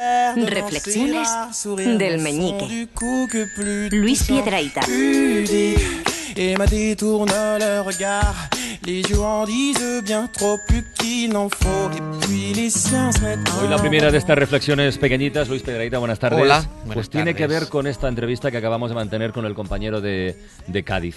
Reflexiones del meñique. Luis Piedraita. Hoy la primera de estas reflexiones pequeñitas, Luis Pedreita, buenas tardes. Hola, pues tiene que ver con esta entrevista que acabamos de mantener con el compañero de, Cádiz.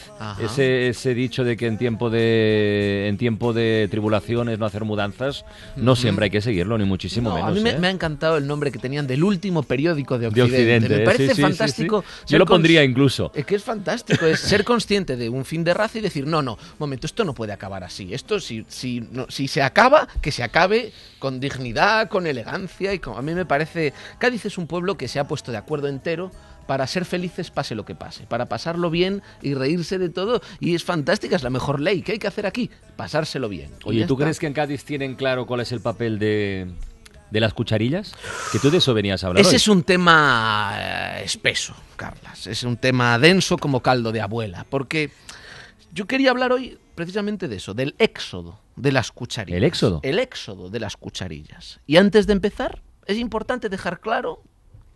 Ese, dicho de que en tiempo de, en tiempo de tribulaciones no hacer mudanzas, no siempre hay que seguirlo, ni muchísimo menos. A mí ¿eh? me, ha encantado el nombre que tenían del último periódico de Occidente. me parece fantástico. Yo lo pondría incluso. Es que es fantástico, es ser consciente de un fin de raza y decir, no, no, momento, esto no puede acabar acabar así. Esto, si, si se acaba, que se acabe con dignidad, con elegancia. y como A mí me parece. Cádiz es un pueblo que se ha puesto de acuerdo entero para ser felices pase lo que pase, para pasarlo bien y reírse de todo. Y es fantástica, es la mejor ley. ¿Qué hay que hacer aquí? Pasárselo bien. Oye, ¿tú crees que en Cádiz tienen claro cuál es el papel de, de las cucharillas? Que tú de eso venías a hablar. Ese es un tema eh, espeso, Carlas. Es un tema denso como caldo de abuela. Porque yo quería hablar hoy precisamente de eso, del éxodo de las cucharillas. El éxodo. El éxodo de las cucharillas. Y antes de empezar, es importante dejar claro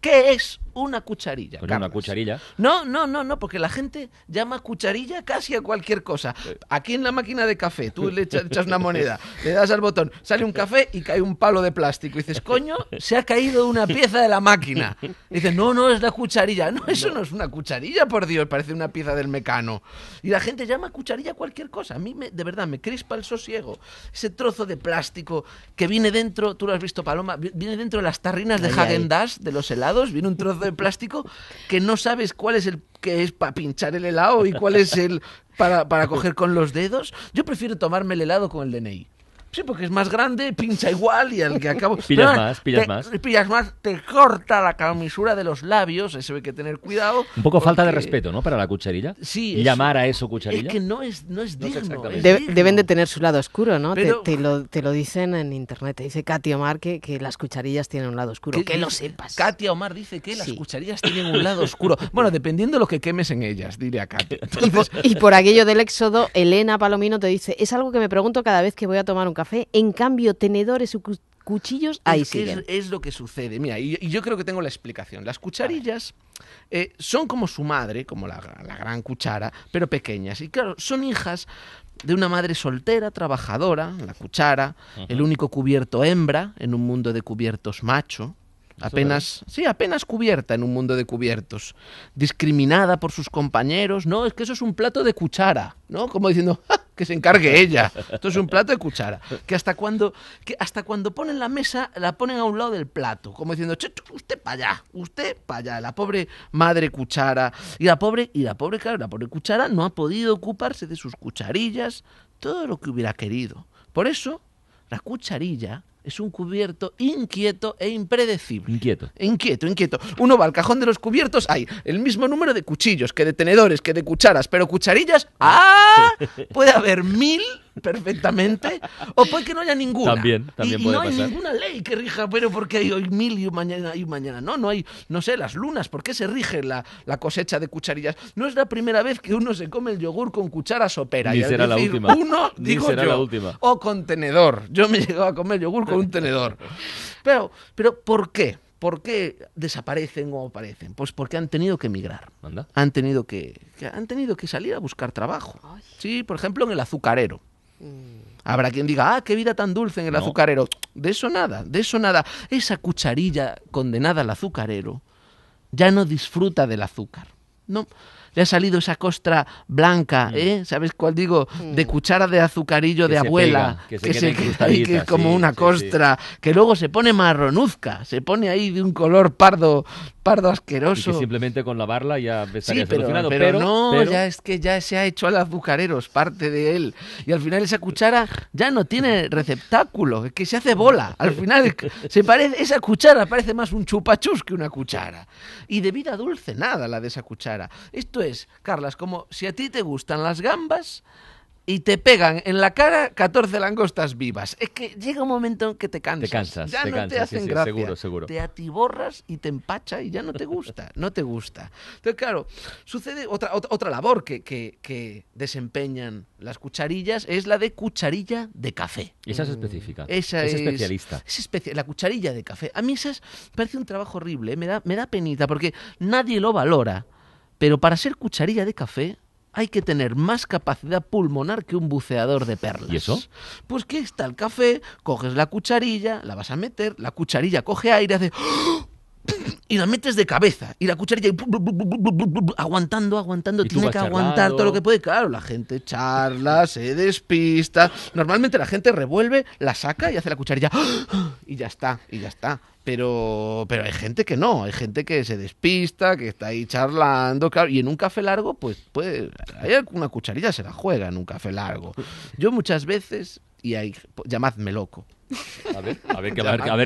qué es una cucharilla. una cucharilla. No, no, no, no, porque la gente llama cucharilla casi a cualquier cosa. Eh. Aquí en la máquina de café, tú le echas una moneda, le das al botón, sale un café y cae un palo de plástico. Y dices, coño, se ha caído una pieza de la máquina. dices, no, no, es la cucharilla. No, eso no. es una cucharilla, por Dios, parece una pieza del mecano. Y la gente llama cucharilla cualquier cosa. A mí, me, de verdad, me crispa el sosiego. Ese trozo de plástico que viene dentro, tú lo has visto, Paloma, viene dentro de las tarrinas de Haagen-Dazs, de los helados, viene un trozo de plástico que no sabes cuál es el que es para pinchar el helado y cuál es el para, coger con los dedos. Yo prefiero tomarme el helado con el DNI. Sí, porque es más grande, pincha igual y al que acabo. pillas más, pillas más. Pillas más, te corta la camisura de los labios, eso hay que tener cuidado. Un poco falta de respeto, ¿no? Para la cucharilla. Sí. Llamar a eso cucharilla. Es que no es, no deben de tener su lado oscuro, ¿no? Te, lo, dicen en internet. dice Katia Omar que, las cucharillas tienen un lado oscuro. Que, lo sepas. Katia Omar dice que las cucharillas tienen un lado oscuro. Bueno, dependiendo de lo que quemes en ellas, diría Katia. Y, por, y por aquello del éxodo, Elena Palomino te dice: es algo que me pregunto cada vez que voy a tomar un café en cambio, tenedores o cuchillos ahí es, Es, lo que sucede. Mira, y, yo creo que tengo la explicación. Las cucharillas eh, son como su madre, como la, gran cuchara, pero pequeñas. Y claro, son hijas de una madre soltera, trabajadora, la cuchara, el único cubierto hembra en un mundo de cubiertos macho. Apenas, sí, apenas cubierta en un mundo de cubiertos. Discriminada por sus compañeros. No, es que eso es un plato de cuchara, ¿no? Como diciendo, que se encargue ella. Esto es un plato de cuchara. Que hasta cuando, que hasta cuando ponen la mesa, la ponen a un lado del plato, como diciendo, che, usted para allá, usted para allá. La pobre madre cuchara. Y la pobre, y la pobre, claro, la pobre cuchara no ha podido ocuparse de sus cucharillas, todo lo que hubiera querido. Por eso, la cucharilla es un cubierto inquieto e impredecible. Inquieto. Inquieto, inquieto. Uno va al cajón de los cubiertos, hay el mismo número de cuchillos que de tenedores, que de cucharas, pero cucharillas, ¡ah! Puede haber mil perfectamente, o puede que no haya ninguna. También, también no hay ninguna ley que rija, pero porque hay hoy mil y mañana y mañana. No, no hay, no sé, las lunas, ¿por qué se rige la, cosecha de cucharillas? No es la primera vez que uno se come el yogur con cuchara sopera. Ni y será la última. Uno, digo o con tenedor. Yo me he a comer yogur con un tenedor. Pero, pero ¿por qué? ¿Por qué desaparecen o aparecen? Pues porque han tenido que emigrar. Han tenido que, han tenido que salir a buscar trabajo. Sí, por ejemplo, en el azucarero. Habrá quien diga, ah, qué vida tan dulce en el azucarero. De eso nada, de eso nada. Esa cucharilla condenada al azucarero ya no disfruta del azúcar. No le ha salido esa costra blanca, mm. ¿eh? ¿sabes cuál digo? De mm. cuchara de azucarillo de abuela, que, se es como una costra, que luego se pone marronuzca, se pone ahí de un color pardo pardo asqueroso. Y simplemente con lavarla ya estaría pero, solucionado. Pero, no, ya es que ya se ha hecho a azucarero, parte de él. Y al final esa cuchara ya no tiene receptáculo, es que se hace bola. Al final se parece, esa cuchara parece más un chupachus que una cuchara. Y de vida dulce, nada la de esa cuchara. Esto carlas Carla, como si a ti te gustan las gambas y te pegan en la cara 14 langostas vivas. Es que llega un momento en que te cansas. Te cansas, ya te no te hacen gracia. Seguro, seguro. Te atiborras y te empacha y ya no te gusta, no te gusta. Entonces, claro, sucede otra, otra, labor que, que, desempeñan las cucharillas es la de cucharilla de café. esa es específica. Mm. Esa es, especialista. Es la cucharilla de café. A mí esa parece un trabajo horrible, ¿eh? me, da, me da penita porque nadie lo valora. Pero para ser cucharilla de café hay que tener más capacidad pulmonar que un buceador de perlas. ¿Y eso? Pues que está el café, coges la cucharilla, la vas a meter, la cucharilla coge aire, hace... ¡Oh! y la metes de cabeza y la cucharilla y aguantando, aguantando, tiene que aguantar todo lo que puede. Claro, la gente charla, se despista. Normalmente la gente revuelve, la saca y hace la cucharilla ¡ah! y ya está, y ya está. Pero, pero hay gente que no, hay gente que se despista, que está ahí charlando, y en un café largo, pues, pues hay una cucharilla se la juega en un café largo. Yo muchas veces, y ahí, llamadme loco, a ver, a ver,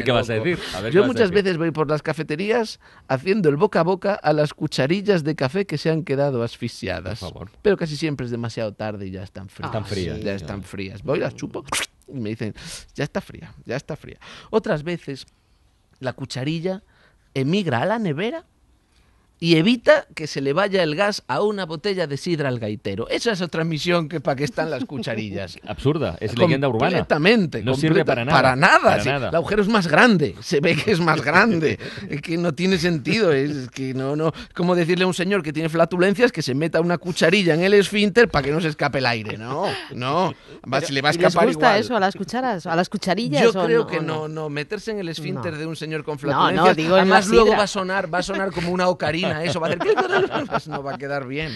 qué, vas a decir. Yo muchas veces voy por las cafeterías haciendo el boca a boca a las cucharillas de café que se han quedado asfixiadas. Pero casi siempre es demasiado tarde y ya están frías. frías. ya están frías. Voy, las chupo y me dicen, ya está fría, ya está fría. Otras veces la cucharilla emigra a la nevera y evita que se le vaya el gas a una botella de sidra al gaitero. Esa es otra misión que para que están las cucharillas. Absurda, es leyenda urbana. Completamente. No sirve para nada. Para nada, El agujero es más grande, se ve que es más grande, que no tiene sentido. Es que no, no. Como decirle a un señor que tiene flatulencias que se meta una cucharilla en el esfínter para que no se escape el aire. No, no. se le va a escapar ¿les gusta eso a las cucharas, a las cucharillas? Yo creo que no, no, Meterse en el esfínter de un señor con flatulencias. No, digo además luego va a sonar, va a sonar como una ocarina eso va a ser pues, no va a quedar bien.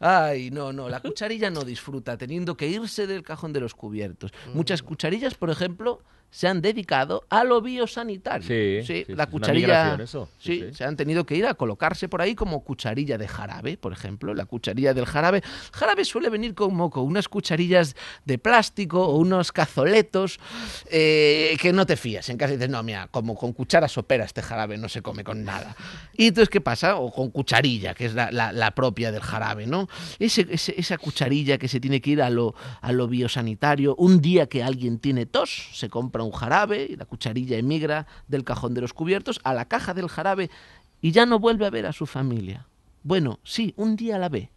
Ay, no, no, la cucharilla no disfruta, teniendo que irse del cajón de los cubiertos. Muchas mm. cucharillas, por ejemplo, se han dedicado a lo biosanitario. Sí, la cucharilla. Sí, se han tenido que ir a colocarse por ahí como cucharilla de jarabe, por ejemplo, la cucharilla del jarabe. Jarabe suele venir como con unas cucharillas de plástico o unos cazoletos eh, que no te fías. En casa dices, no, mira, como con cucharas opera este jarabe no se come con nada. Y entonces, ¿qué pasa? O con cucharilla, que es la, propia del jarabe, ¿no? esa cucharilla que se tiene que ir a lo, a lo biosanitario. Un día que alguien tiene tos, se compra un jarabe y la cucharilla emigra del cajón de los cubiertos a la caja del jarabe y ya no vuelve a ver a su familia. Bueno, sí, un día la ve.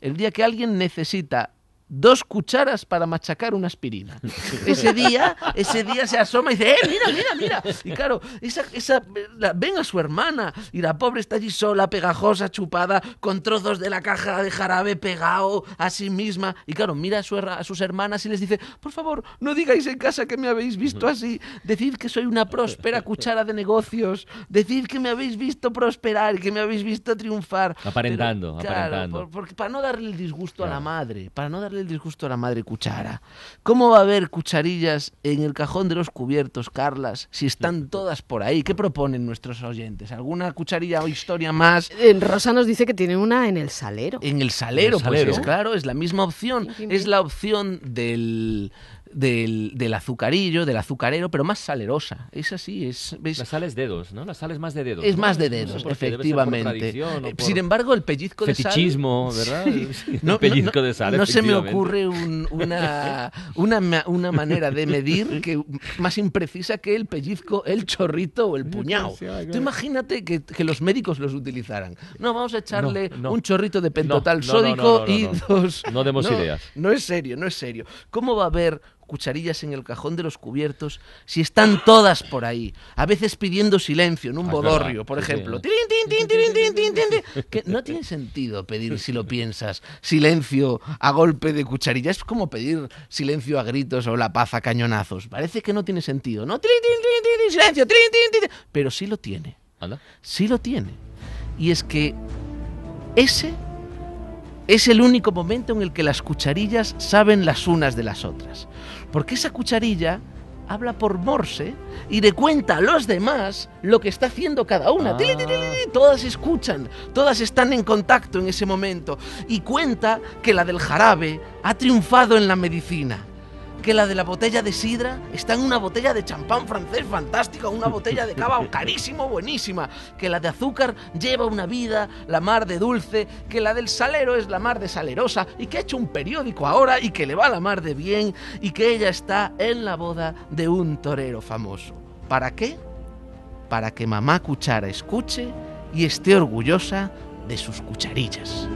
El día que alguien necesita dos cucharas para machacar una aspirina. Ese día, ese día se asoma y dice, ¡eh, mira, mira, mira! Y claro, esa, esa, a su hermana y la pobre está allí sola, pegajosa, chupada, con trozos de la caja de jarabe pegado a sí misma. Y claro, mira a, a sus hermanas y les dice, por favor, no digáis en casa que me habéis visto así. Decid que soy una próspera cuchara de negocios. Decid que me habéis visto prosperar, que me habéis visto triunfar. Aparentando, claro, aparentando. para no darle el disgusto a la madre, para no darle el disgusto de la madre cuchara. ¿Cómo va a haber cucharillas en el cajón de los cubiertos, Carlas, si están todas por ahí? ¿Qué proponen nuestros oyentes? ¿Alguna cucharilla o historia más? Eh, Rosa nos dice que tiene una en el salero. En el salero, pues claro, es la misma opción. Es la opción del, del, azucarillo, del azucarero, pero más salerosa. Es así, es, La sal es dedos, ¿no? La sal es más de dedos. Es más de dedos, efectivamente. Eh, sin embargo, el pellizco de sal... Fetichismo, ¿verdad? No, de No se me ocurre una, una, una, manera de medir que más imprecisa que el pellizco, el chorrito o el puñado. Tú imagínate que, que, los médicos los utilizaran. No, vamos a echarle un chorrito de pentotal sódico y dos... No demos ideas. No es serio, no es serio. ¿Cómo va a haber cucharillas en el cajón de los cubiertos si están todas por ahí? A veces pidiendo silencio en un bodorrio, por ejemplo. Que no tiene sentido pedir, si lo piensas, silencio a golpe de cucharilla. Es como pedir silencio a gritos o la paz a cañonazos. Parece que no tiene sentido, ¿no? Silencio, pero sí lo tiene. Sí lo tiene. Y es que ese es el único momento en el que las cucharillas saben las unas de las otras. Porque esa cucharilla habla por morse y le cuenta a los demás lo que está haciendo cada una. Todas escuchan, todas están en contacto en ese momento y cuenta que la del jarabe ha triunfado en la medicina que la de la botella de sidra está en una botella de champán francés fantástica, una botella de cava carísimo, buenísima, que la de azúcar lleva una vida, la mar de dulce, que la del salero es la mar de salerosa y que ha hecho un periódico ahora y que le va la mar de bien y que ella está en la boda de un torero famoso. ¿Para qué? Para que mamá cuchara escuche y esté orgullosa de sus cucharillas.